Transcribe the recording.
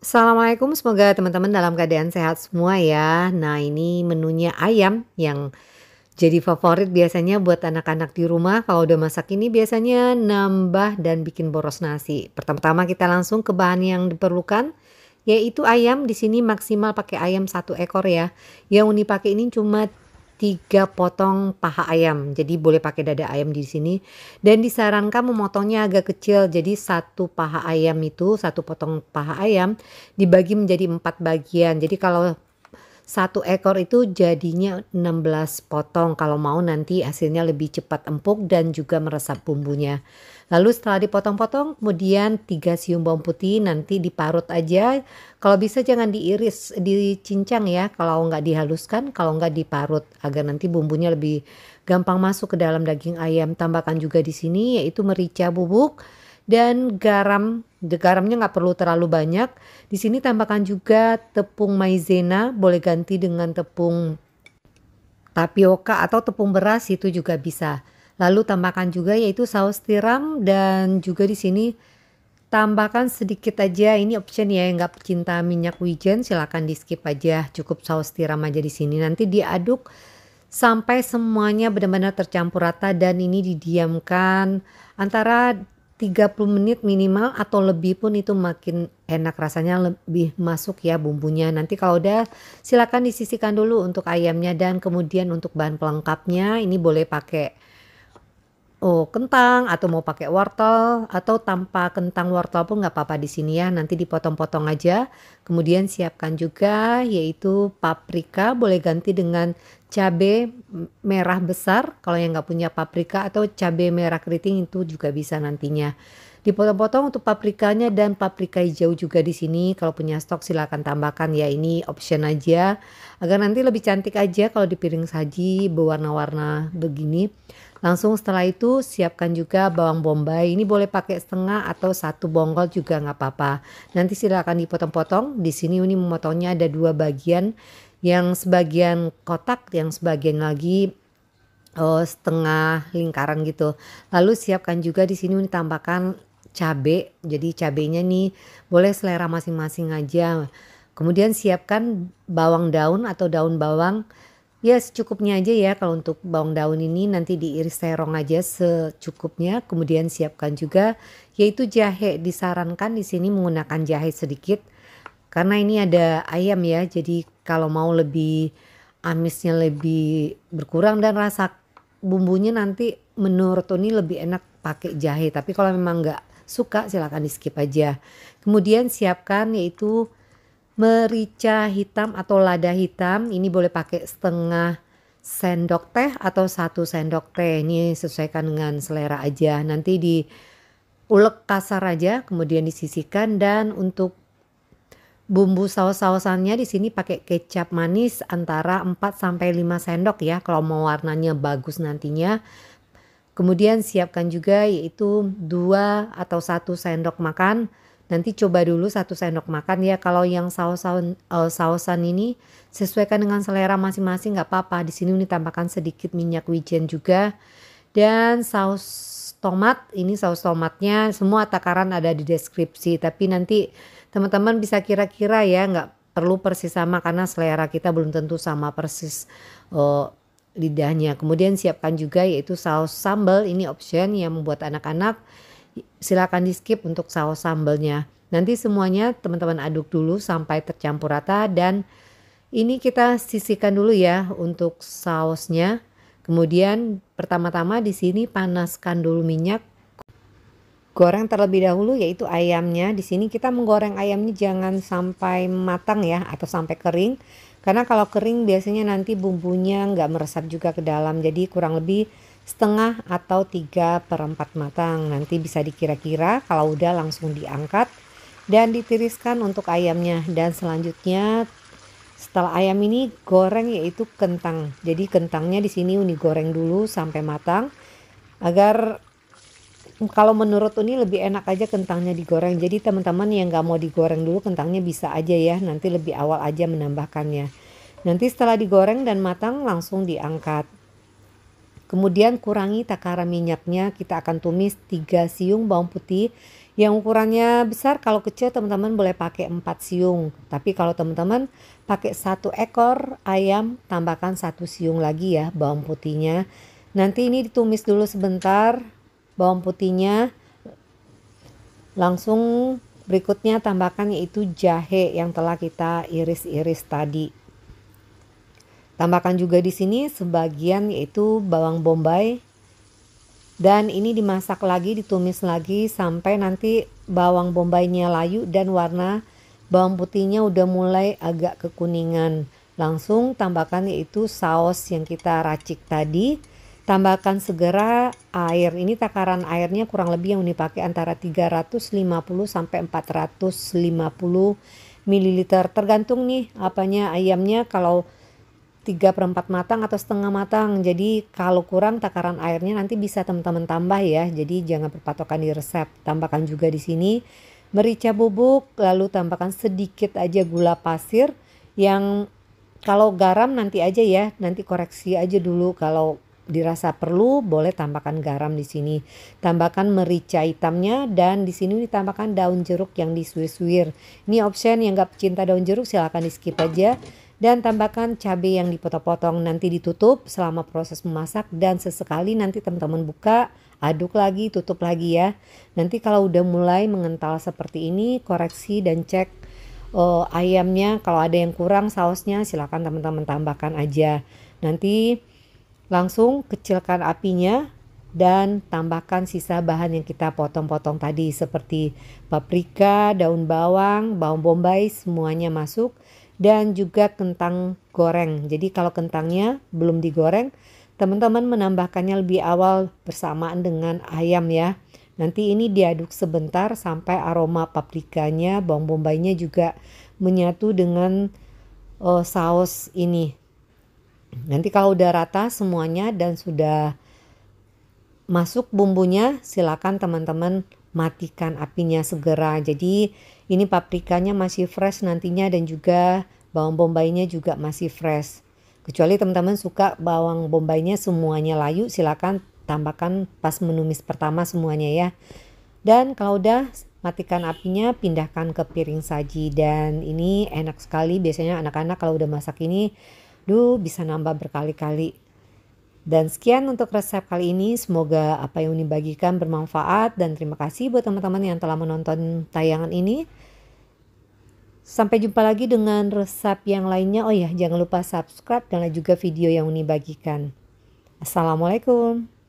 Assalamualaikum, semoga teman-teman dalam keadaan sehat semua ya. Nah, ini menunya ayam yang jadi favorit biasanya buat anak-anak di rumah. Kalau udah masak ini biasanya nambah dan bikin boros nasi. Pertama-tama kita langsung ke bahan yang diperlukan yaitu ayam di sini maksimal pakai ayam satu ekor ya. Yang Uni pakai ini cuma tiga potong paha ayam. Jadi boleh pakai dada ayam di sini. Dan disarankan memotongnya agak kecil. Jadi satu paha ayam itu, satu potong paha ayam dibagi menjadi empat bagian. Jadi kalau satu ekor itu jadinya 16 potong kalau mau nanti hasilnya lebih cepat empuk dan juga meresap bumbunya. Lalu setelah dipotong-potong kemudian 3 siung bawang putih nanti diparut aja. Kalau bisa jangan diiris, dicincang ya kalau nggak dihaluskan, kalau nggak diparut agar nanti bumbunya lebih gampang masuk ke dalam daging ayam. Tambahkan juga di sini yaitu merica bubuk, dan garam. Garamnya nggak perlu terlalu banyak. Di sini tambahkan juga tepung maizena, boleh ganti dengan tepung tapioka atau tepung beras itu juga bisa. Lalu tambahkan juga yaitu saus tiram dan juga di sini tambahkan sedikit aja ini option ya yang nggak pecinta minyak wijen silahkan di skip aja cukup saus tiram aja di sini nanti diaduk sampai semuanya benar-benar tercampur rata dan ini didiamkan antara 30 menit minimal atau lebih pun itu makin enak rasanya lebih masuk ya bumbunya. Nanti kalau udah silakan disisikan dulu untuk ayamnya dan kemudian untuk bahan pelengkapnya ini boleh pakai oh kentang atau mau pakai wortel atau tanpa kentang wortel pun nggak apa-apa di sini ya nanti dipotong-potong aja kemudian siapkan juga yaitu paprika boleh ganti dengan cabe merah besar kalau yang nggak punya paprika atau cabe merah keriting itu juga bisa nantinya Dipotong-potong untuk paprikanya dan paprika hijau juga di sini. Kalau punya stok silahkan tambahkan ya ini option aja. Agar nanti lebih cantik aja kalau di piring saji berwarna-warna begini. Langsung setelah itu siapkan juga bawang bombay. Ini boleh pakai setengah atau satu bonggol juga nggak apa-apa. Nanti silahkan dipotong-potong. Di sini ini memotongnya ada dua bagian. Yang sebagian kotak, yang sebagian lagi oh, setengah lingkaran gitu. Lalu siapkan juga di sini ini tambahkan cabe. Jadi cabenya nih boleh selera masing-masing aja. Kemudian siapkan bawang daun atau daun bawang. Ya secukupnya aja ya kalau untuk bawang daun ini nanti diiris terong aja secukupnya. Kemudian siapkan juga yaitu jahe. Disarankan di sini menggunakan jahe sedikit karena ini ada ayam ya. Jadi kalau mau lebih amisnya lebih berkurang dan rasa bumbunya nanti menurut Uni lebih enak pakai jahe. Tapi kalau memang nggak suka silahkan di skip aja. Kemudian siapkan yaitu merica hitam atau lada hitam. Ini boleh pakai setengah sendok teh atau satu sendok teh. Ini sesuaikan dengan selera aja. Nanti di ulek kasar aja, kemudian disisihkan dan untuk bumbu saus-sausannya di sini pakai kecap manis antara 4 sampai 5 sendok ya kalau mau warnanya bagus nantinya. Kemudian siapkan juga yaitu dua atau satu sendok makan. Nanti coba dulu satu sendok makan ya. Kalau yang saus-sausan uh, eh, sausan ini sesuaikan dengan selera masing-masing nggak apa-apa. Di sini ini tambahkan sedikit minyak wijen juga. Dan saus tomat, ini saus tomatnya semua takaran ada di deskripsi. Tapi nanti teman-teman bisa kira-kira ya nggak perlu persis sama karena selera kita belum tentu sama persis uh, lidahnya. Kemudian siapkan juga yaitu saus sambal. Ini option yang membuat anak-anak silakan di skip untuk saus sambalnya. Nanti semuanya teman-teman aduk dulu sampai tercampur rata dan ini kita sisihkan dulu ya untuk sausnya. Kemudian pertama-tama di sini panaskan dulu minyak. Goreng terlebih dahulu yaitu ayamnya. Di sini kita menggoreng ayamnya jangan sampai matang ya atau sampai kering karena kalau kering biasanya nanti bumbunya nggak meresap juga ke dalam. Jadi kurang lebih setengah atau tiga per 4 matang. Nanti bisa dikira-kira kalau udah langsung diangkat dan ditiriskan untuk ayamnya. Dan selanjutnya setelah ayam ini goreng yaitu kentang. Jadi kentangnya di sini uni goreng dulu sampai matang agar kalau menurut Uni lebih enak aja kentangnya digoreng. Jadi teman-teman yang nggak mau digoreng dulu kentangnya bisa aja ya. Nanti lebih awal aja menambahkannya. Nanti setelah digoreng dan matang langsung diangkat. Kemudian kurangi takaran minyaknya. Kita akan tumis 3 siung bawang putih. Yang ukurannya besar kalau kecil teman-teman boleh pakai 4 siung. Tapi kalau teman-teman pakai satu ekor ayam tambahkan satu siung lagi ya bawang putihnya. Nanti ini ditumis dulu sebentar bawang putihnya langsung berikutnya tambahkan yaitu jahe yang telah kita iris-iris tadi tambahkan juga di sini sebagian yaitu bawang bombay dan ini dimasak lagi ditumis lagi sampai nanti bawang bombaynya layu dan warna bawang putihnya udah mulai agak kekuningan langsung tambahkan yaitu saus yang kita racik tadi Tambahkan segera air. Ini takaran airnya kurang lebih yang dipakai antara 350 sampai 450 ml. Tergantung nih apanya ayamnya kalau 3 per 4 matang atau setengah matang. Jadi kalau kurang takaran airnya nanti bisa teman-teman tambah ya. Jadi jangan berpatokan di resep. Tambahkan juga di sini merica bubuk, lalu tambahkan sedikit aja gula pasir yang kalau garam nanti aja ya, nanti koreksi aja dulu kalau dirasa perlu boleh tambahkan garam di sini. Tambahkan merica hitamnya dan di sini ditambahkan daun jeruk yang disuir-suir. Ini option yang gak pecinta daun jeruk silahkan di skip aja. Dan tambahkan cabai yang dipotong-potong nanti ditutup selama proses memasak dan sesekali nanti teman-teman buka aduk lagi tutup lagi ya. Nanti kalau udah mulai mengental seperti ini koreksi dan cek oh, ayamnya kalau ada yang kurang sausnya silahkan teman-teman tambahkan aja. Nanti Langsung kecilkan apinya dan tambahkan sisa bahan yang kita potong-potong tadi seperti paprika, daun bawang, bawang bombay semuanya masuk dan juga kentang goreng. Jadi kalau kentangnya belum digoreng, teman-teman menambahkannya lebih awal bersamaan dengan ayam ya. Nanti ini diaduk sebentar sampai aroma paprikanya, bawang bombaynya juga menyatu dengan uh, saus ini. Nanti kalau udah rata semuanya dan sudah masuk bumbunya, silakan teman-teman matikan apinya segera. Jadi ini paprikanya masih fresh nantinya dan juga bawang bombaynya juga masih fresh. Kecuali teman-teman suka bawang bombaynya semuanya layu, silakan tambahkan pas menumis pertama semuanya ya. Dan kalau udah matikan apinya, pindahkan ke piring saji dan ini enak sekali biasanya anak-anak kalau udah masak ini Duh, bisa nambah berkali-kali. Dan sekian untuk resep kali ini. Semoga apa yang Uni bagikan bermanfaat dan terima kasih buat teman-teman yang telah menonton tayangan ini. Sampai jumpa lagi dengan resep yang lainnya. Oh ya, jangan lupa subscribe dan juga video yang Uni bagikan. Assalamualaikum.